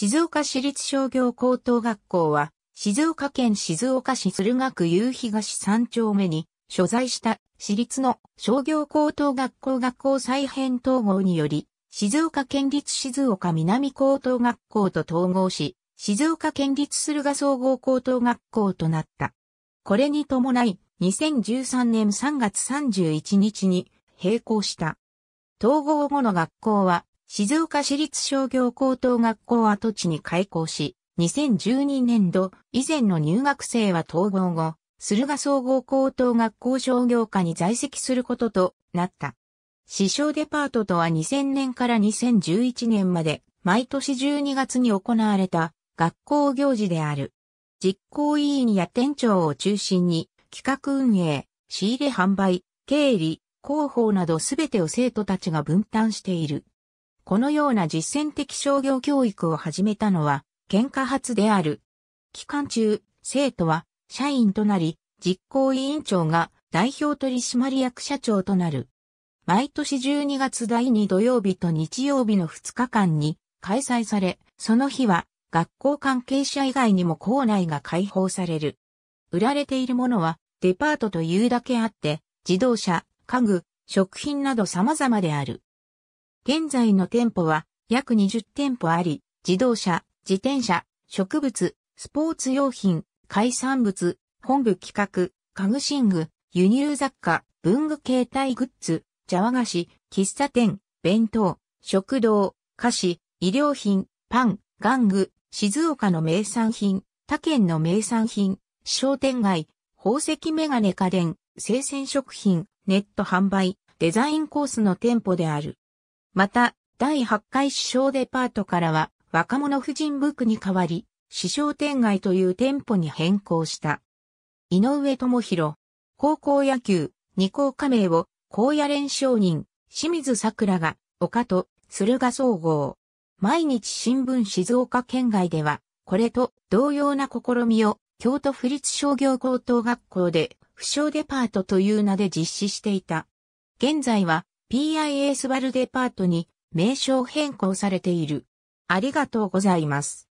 静岡市立商業高等学校は、静岡県静岡市駿河区夕東3丁目に、所在した私立の商業高等学校学校再編統合により、静岡県立静岡南高等学校と統合し、静岡県立駿河総合高等学校となった。これに伴い、2013年3月31日に閉行した。統合後の学校は、静岡市立商業高等学校跡地に開校し、2012年度以前の入学生は統合後、駿河総合高等学校商業科に在籍することとなった。市商デパートとは2000年から2011年まで毎年12月に行われた学校行事である。実行委員や店長を中心に企画運営、仕入れ販売、経理、広報などすべてを生徒たちが分担している。このような実践的商業教育を始めたのは、喧嘩発である。期間中、生徒は社員となり、実行委員長が代表取締役社長となる。毎年12月第2土曜日と日曜日の2日間に開催され、その日は学校関係者以外にも校内が開放される。売られているものはデパートというだけあって、自動車、家具、食品など様々である。現在の店舗は約20店舗あり、自動車、自転車、植物、スポーツ用品、海産物、本部企画、家具寝具、輸入雑貨、文具携帯グッズ、茶和菓子、喫茶店、弁当、食堂、菓子、衣料品、パン、玩具、静岡の名産品、他県の名産品、商店街、宝石メガネ家電、生鮮食品、ネット販売、デザインコースの店舗である。また、第8回首相デパートからは、若者婦人ブックに代わり、首相店街という店舗に変更した。井上智弘、高校野球、二校加盟を、高野連承人、清水桜が、岡と、駿河総合。毎日新聞静岡県外では、これと同様な試みを、京都府立商業高等学校で、不詳デパートという名で実施していた。現在は、PIS バルデパートに名称変更されている。ありがとうございます。